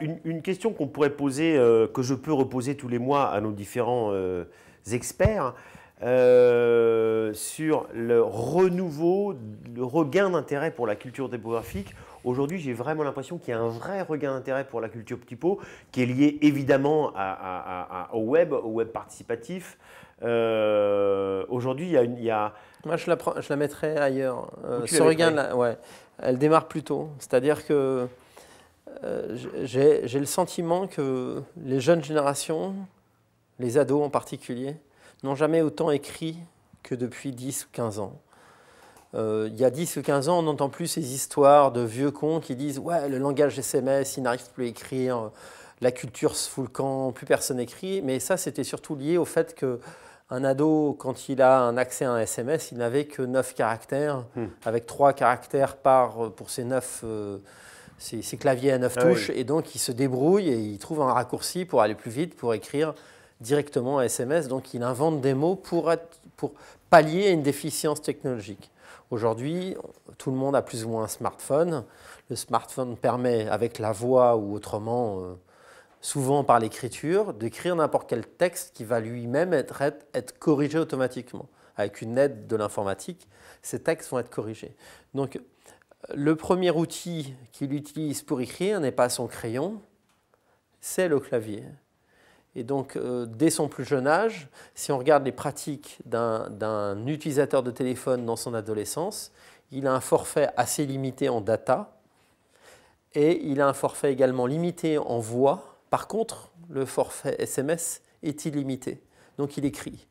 Une, question qu'on pourrait poser, euh, que je peux reposer tous les mois à nos différents euh, experts, euh, sur le renouveau, le regain d'intérêt pour la culture démographique. Aujourd'hui, j'ai vraiment l'impression qu'il y a un vrai regain d'intérêt pour la culture petit qui est lié évidemment au web, au web participatif. Aujourd'hui, il y a, Moi, je la, mettrais ailleurs. ce regain, ouais, elle démarre plus tôt. C'est-à-dire que euh, j'ai le sentiment que les jeunes générations, les ados en particulier, n'ont jamais autant écrit que depuis 10 ou 15 ans. Euh, il y a 10 ou 15 ans, on n'entend plus ces histoires de vieux cons qui disent Ouais, le langage SMS, ils n'arrivent plus à écrire, la culture se fout le camp, plus personne n'écrit. Mais ça, c'était surtout lié au fait que un ado, quand il a un accès à un SMS, il n'avait que 9 caractères, hmm. avec 3 caractères par, pour ces 9 ses, claviers à 9 ah touches, et donc il se débrouille et il trouve un raccourci pour aller plus vite, pour écrire directement un SMS. Donc il invente des mots pour, pour pallier une déficience technologique. Aujourd'hui, tout le monde a plus ou moins un smartphone. Le smartphone permet, avec la voix ou autrement, euh, souvent par l'écriture, d'écrire n'importe quel texte qui va lui-même être, être, être, corrigé automatiquement. Avec une aide de l'informatique, ces textes vont être corrigés. Donc, le premier outil qu'il utilise pour écrire n'est pas son crayon, c'est le clavier. Et donc, euh, dès son plus jeune âge, si on regarde les pratiques d'un utilisateur de téléphone dans son adolescence, il a un forfait assez limité en data et il a un forfait également limité en voix. Par contre, le forfait SMS est illimité, donc il écrit.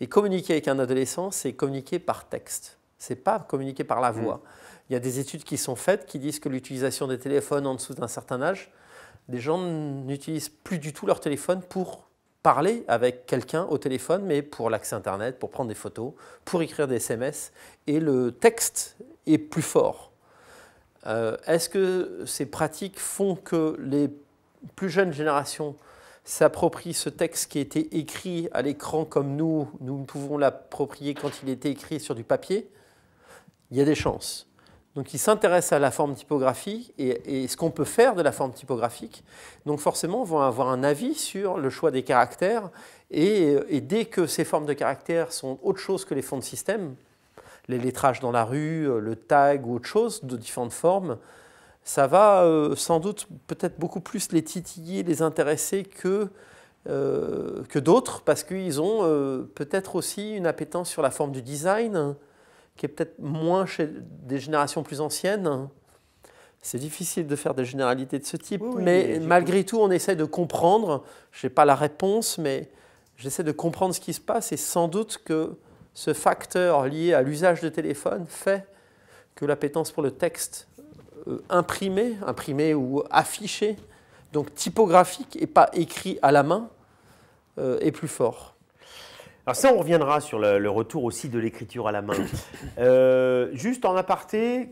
Et communiquer avec un adolescent, c'est communiquer par texte, n'est pas communiquer par la voix. Mmh. Il y a des études qui sont faites qui disent que l'utilisation des téléphones en dessous d'un certain âge, des gens n'utilisent plus du tout leur téléphone pour parler avec quelqu'un au téléphone, mais pour l'accès Internet, pour prendre des photos, pour écrire des SMS, et le texte est plus fort. Euh, est-ce que ces pratiques font que les plus jeunes générations s'approprient ce texte qui a été écrit à l'écran comme nous, nous pouvons l'approprier quand il était écrit sur du papier Il y a des chances. Donc ils s'intéressent à la forme typographique et, ce qu'on peut faire de la forme typographique. Donc forcément, vont avoir un avis sur le choix des caractères. Et, dès que ces formes de caractères sont autre chose que les fonds de système, les lettrages dans la rue, euh, le tag ou autre chose de différentes formes, ça va euh, sans doute peut-être beaucoup plus les titiller, les intéresser que, euh, d'autres, parce qu'ils ont peut-être aussi une appétence sur la forme du design, qui est peut-être moins chez des générations plus anciennes. C'est difficile de faire des généralités de ce type, mais malgré tout, on essaie de comprendre. Je n'ai pas la réponse, mais j'essaie de comprendre ce qui se passe et sans doute que ce facteur lié à l'usage de téléphone fait que l'appétence pour le texte euh, imprimé, imprimé ou affiché, donc typographique et pas écrit à la main, euh, est plus fort. Alors ça, on reviendra sur le, retour aussi de l'écriture à la main. Euh, juste en aparté,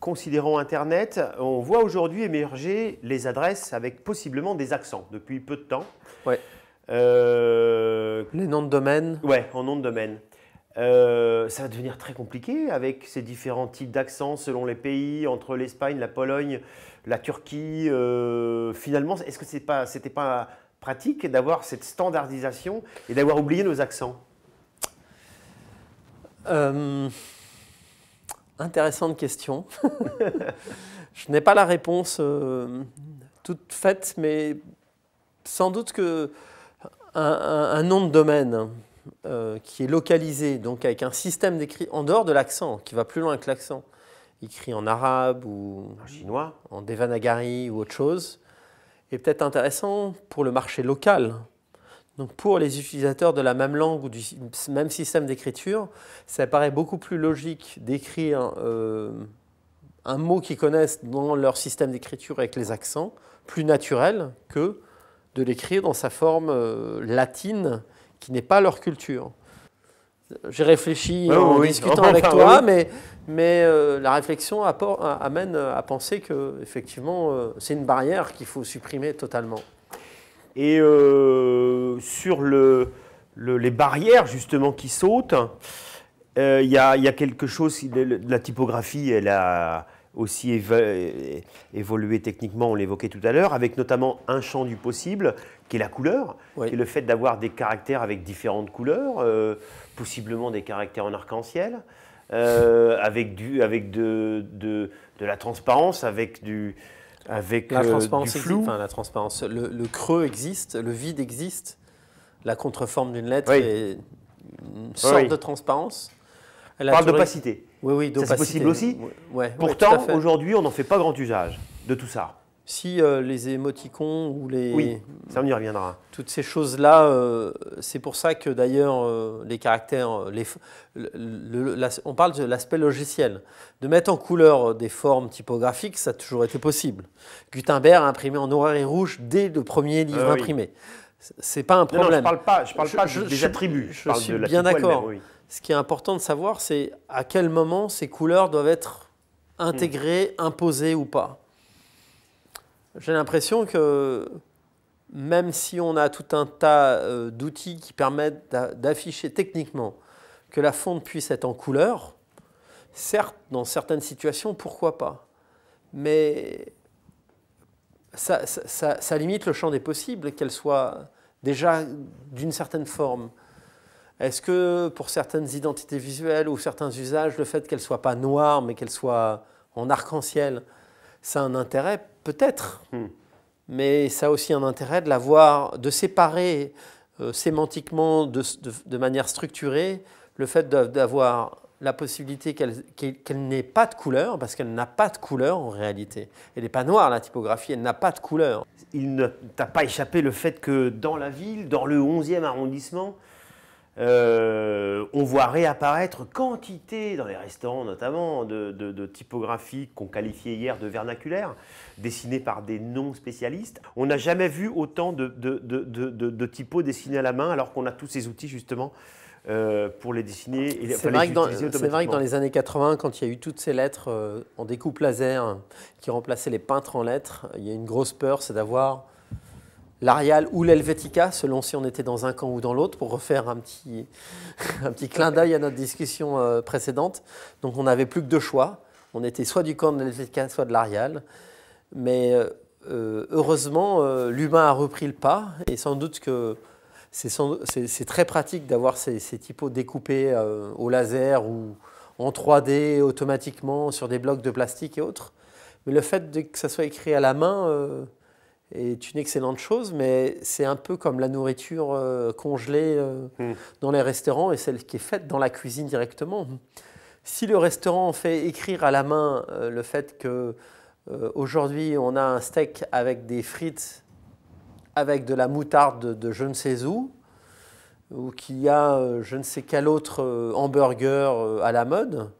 considérant Internet, on voit aujourd'hui émerger les adresses avec possiblement des accents depuis peu de temps. Euh, les noms de domaine. Ouais, en nom de domaine. Euh, ça va devenir très compliqué avec ces différents types d'accents selon les pays, entre l'Espagne, la Pologne, la Turquie. finalement, est-ce que c'est pas, c'était pas pratique d'avoir cette standardisation et d'avoir oublié nos accents euh, Intéressante question. Je n'ai pas la réponse euh, toute faite, mais sans doute que un, nom de domaine euh, qui est localisé, donc avec un système d'écrit en dehors de l'accent, qui va plus loin que l'accent, écrit en arabe ou en chinois, en devanagari ou autre chose, est peut-être intéressant pour le marché local. Donc pour les utilisateurs de la même langue ou du même système d'écriture, ça paraît beaucoup plus logique d'écrire euh, un mot qu'ils connaissent dans leur système d'écriture avec les accents, plus naturel que de l'écrire dans sa forme euh, latine qui n'est pas leur culture. J'ai réfléchi en discutant avec toi, mais, euh, la réflexion amène euh, à penser que effectivement euh, c'est une barrière qu'il faut supprimer totalement. Et sur le, les barrières justement qui sautent, il y, a quelque chose, la typographie, elle a aussi évolué, techniquement, on l'évoquait tout à l'heure, avec notamment un champ du possible, qui est la couleur, et le fait d'avoir des caractères avec différentes couleurs possiblement des caractères en arc-en-ciel, euh, avec, du, avec de, la transparence, avec du, avec, la euh, transparence du flou. la transparence. Le, creux existe, le vide existe, la contreforme d'une lettre est une sorte de transparence. parle d'opacité. Oui, oui, C'est possible aussi. Pourtant, aujourd'hui, on n'en fait pas grand usage de tout ça. Si euh, les émoticons ou les. Oui, ça reviendra. Toutes ces choses-là, euh, c'est pour ça que d'ailleurs, euh, les caractères. on parle de l'aspect logiciel. De mettre en couleur des formes typographiques, ça a toujours été possible. Gutenberg a imprimé en noir et rouge dès le premier livre ah imprimé. imprimé. C'est pas un problème. je parle parle pas des attributs. Je, suis bien d'accord. Ce qui est important de savoir, c'est à quel moment ces couleurs doivent être intégrées, imposées ou pas. J'ai l'impression que même si on a tout un tas euh, d'outils qui permettent d'afficher techniquement que la fonte puisse être en couleur, certes, dans certaines situations, pourquoi pas Mais ça, limite le champ des possibles, qu'elle soit déjà d'une certaine forme. Est-ce que pour certaines identités visuelles ou certains usages, le fait qu'elle ne soit pas noire, mais qu'elle soit en arc-en-ciel, ça a un intérêt Peut-être. Hmm. Mais ça a aussi un intérêt de l'avoir, de séparer euh, sémantiquement, de, manière structurée, le fait d'avoir la possibilité qu'elle n'ait pas de couleur, parce qu'elle n'a pas de couleur en réalité. Elle n'est pas noire, la typographie, elle n'a pas de couleur. Il ne t'a pas échappé le fait que dans la ville, dans le 11e arrondissement, euh, on voit réapparaître quantité, dans les restaurants notamment, de, typographies qu'on qualifiait hier de vernaculaires, dessinées par des non-spécialistes. On n'a jamais vu autant de, de, typos dessinés à la main, alors qu'on a tous ces outils justement euh, pour les dessiner. c'est, vrai vrai, que dans les années 80, quand il y a eu toutes ces lettres euh, en découpe laser qui remplaçaient les peintres en lettres, il y a une grosse peur, c'est d'avoir l'Arial ou l'Helvetica, selon si on était dans un camp ou dans l'autre, pour refaire un petit, un petit clin d'œil à notre discussion euh, précédente. Donc on n'avait plus que deux choix. On était soit du camp de l'Helvetica, soit de l'Arial. Mais euh, euh, heureusement, l'humain a repris le pas, et sans doute que c'est très pratique d'avoir ces, ces, typos découpés au laser ou en 3D automatiquement sur des blocs de plastique et autres. Mais le fait que ça soit écrit à la main est une excellente chose, mais c'est un peu comme la nourriture euh, congelée euh, hmm. dans les restaurants et celle qui est faite dans la cuisine directement. Si le restaurant fait écrire à la main euh, le fait que aujourd'hui on a un steak avec des frites, avec de la moutarde de, de je ne sais où, ou qu'il y a je ne sais quel autre hamburger à la mode,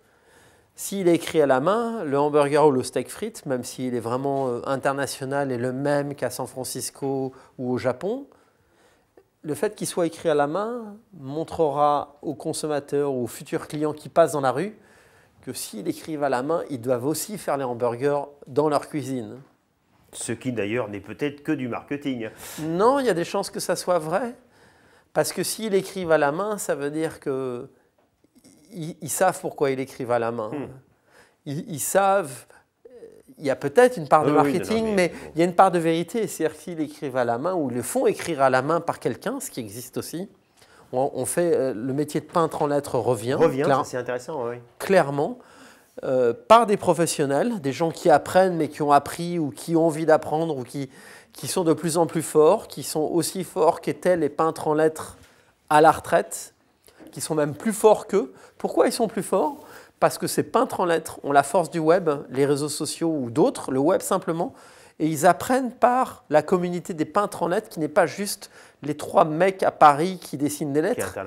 s'il est écrit à la main, le hamburger ou le steak frites, même s'il est vraiment euh, international et le même qu'à San Francisco ou au Japon, le fait qu'il soit écrit à la main montrera aux consommateurs ou aux futurs clients qui passent dans la rue que s'ils écrivent à la main, ils doivent aussi faire les hamburgers dans leur cuisine. Ce qui d'ailleurs n'est peut-être que du marketing. Non, il y a des chances que ça soit vrai. Parce que s'ils écrivent à la main, ça veut dire que ils, savent pourquoi il écrivent à la main. Hmm. Ils, savent. Il y a peut-être une part de marketing, mais, il y a une part de vérité. C'est-à-dire qu'ils écrivent à la main ou le font écrire à la main par quelqu'un, ce qui existe aussi. On, fait euh, le métier de peintre en lettres revient. Revient, c'est intéressant, oui. Clairement. Euh, par des professionnels, des gens qui apprennent mais qui ont appris ou qui ont envie d'apprendre ou qui, qui sont de plus en plus forts, qui sont aussi forts qu'étaient les peintres en lettres à la retraite qui sont même plus forts qu'eux. Pourquoi ils sont plus forts Parce que ces peintres en lettres ont la force du web, les réseaux sociaux ou d'autres, le web simplement, et ils apprennent par la communauté des peintres en lettres qui n'est pas juste les trois mecs à Paris qui dessinent des lettres,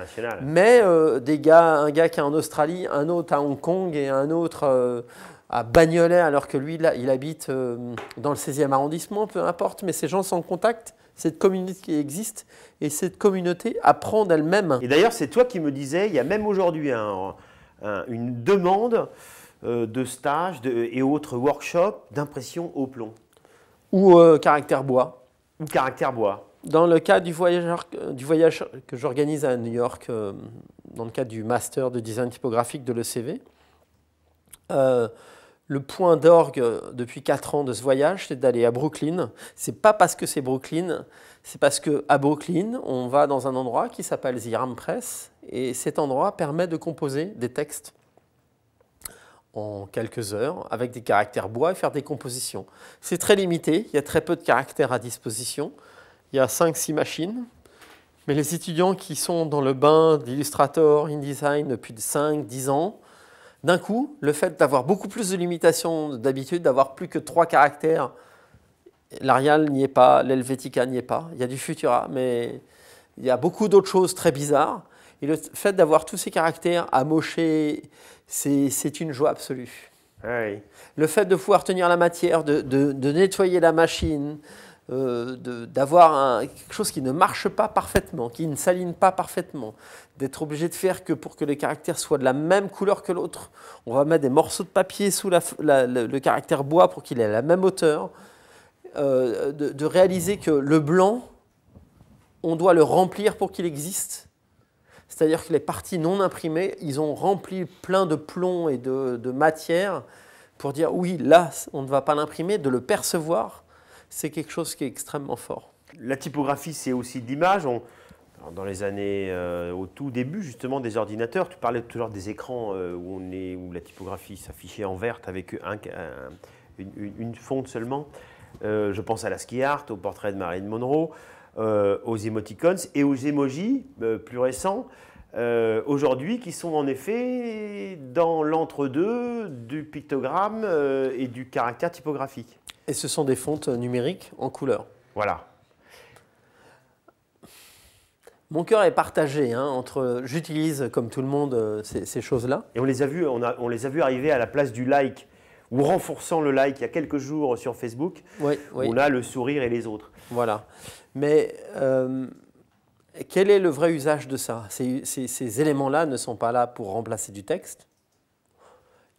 mais euh, des gars, un gars qui est en Australie, un autre à Hong Kong et un autre euh, à Bagnolet alors que lui il habite euh, dans le 16e arrondissement, peu importe, mais ces gens sont en contact, cette communauté qui existe et cette communauté apprend d'elle-même. Et d'ailleurs, c'est toi qui me disais, il y a même aujourd'hui un, une demande euh, de stage de, et autres workshops d'impression au plomb. Ou euh, caractère bois. Ou caractère bois. Dans le cas du, voyageur, euh, du voyage que j'organise à New York, dans le cadre du master de design typographique de l'ECV, le point d'orgue euh, depuis 4 ans de ce voyage, c'est d'aller à Brooklyn. C'est pas parce que c'est Brooklyn, c'est parce que à Brooklyn, on va dans un endroit qui s'appelle The Ram Press et cet endroit permet de composer des textes en quelques heures avec des caractères bois et faire des compositions. C'est très limité, il y a très peu de caractères à disposition. Il y a 5-6 machines, mais les étudiants qui sont dans le bain d'Illustrator, InDesign depuis 5-10 ans, d'un coup, le fait d'avoir beaucoup plus de limitations d'habitude, d'avoir plus que trois caractères, l'Arial n'y est pas, l'Helvetica n'y est pas, il y a du Futura, mais il y a beaucoup d'autres choses très bizarres. Et le fait d'avoir tous ces caractères amochés, c'est une joie absolue. Ah le fait de pouvoir tenir la matière, de nettoyer la machine, euh, d'avoir quelque chose qui ne marche pas parfaitement, qui ne s'aligne pas parfaitement, d'être obligé de faire que pour que les caractères soient de la même couleur que l'autre, on va mettre des morceaux de papier sous le, caractère bois pour qu'il ait la même hauteur, euh, de, réaliser que le blanc, on doit le remplir pour qu'il existe. C'est-à-dire que les parties non imprimées, ils ont rempli plein de plomb et de matière pour dire oui, là, on ne va pas l'imprimer, de le percevoir c'est quelque chose qui est extrêmement fort. La typographie, c'est aussi de l'image. Dans les années, euh, au tout début justement des ordinateurs, tu parlais toujours des écrans euh, où, la typographie s'affichait en verte avec une, fonte seulement. Euh, je pense à la ski art, au portrait de Marine Monroe, aux emoticons et aux emojis plus récents. aujourd'hui qui sont en effet dans l'entre-deux du pictogramme et du caractère typographique. Et ce sont des fontes numériques en couleur. Voilà. Mon cœur est partagé hein, entre j'utilise comme tout le monde euh, ces, choses-là. Et on les a vus, on, les a vus arriver à la place du like ou renforçant le like il y a quelques jours sur Facebook. Oui, On a le sourire et les autres. Voilà. Mais euh, quel est le vrai usage de ça ces, ces éléments-là ne sont pas là pour remplacer du texte.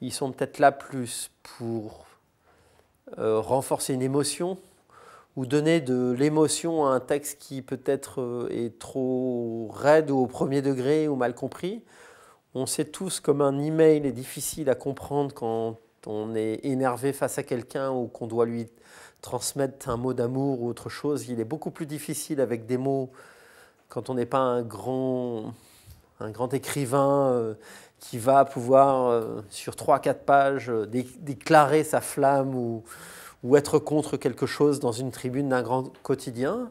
Ils sont peut-être là plus pour euh, renforcer une émotion ou donner de l'émotion à un texte qui peut-être euh, est trop raide ou au premier degré ou mal compris. On sait tous comme un email est difficile à comprendre quand on est énervé face à quelqu'un ou qu'on doit lui transmettre un mot d'amour ou autre chose. Il est beaucoup plus difficile avec des mots quand on n'est pas un grand, un grand écrivain euh, qui va pouvoir, euh, sur 3-4 pages, euh, déclarer sa flamme ou, être contre quelque chose dans une tribune d'un grand quotidien,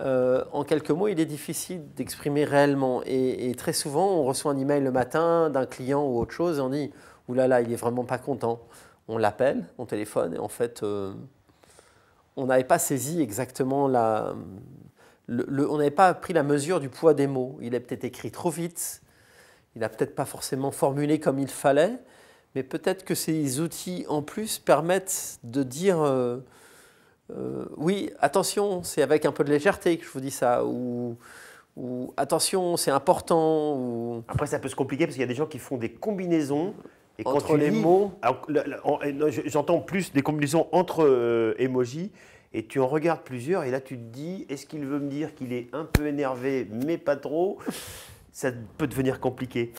euh, en quelques mots, il est difficile d'exprimer réellement. Et, très souvent, on reçoit un email le matin d'un client ou autre chose et on dit Oulala, là là, il est vraiment pas content. On l'appelle, on téléphone et en fait, on n'avait pas saisi exactement la. on n'avait pas pris la mesure du poids des mots. Il est peut-être écrit trop vite, il n'a peut-être pas forcément formulé comme il fallait, mais peut-être que ces outils en plus permettent de dire euh, euh, oui, attention, c'est avec un peu de légèreté que je vous dis ça, ou, attention, c'est important. Après, ça peut se compliquer parce qu'il y a des gens qui font des combinaisons. Et entre les mots. J'entends plus des combinaisons entre euh, et tu en regardes plusieurs et là tu te dis est-ce qu'il veut me dire qu'il est un peu énervé mais pas trop ça peut devenir compliqué.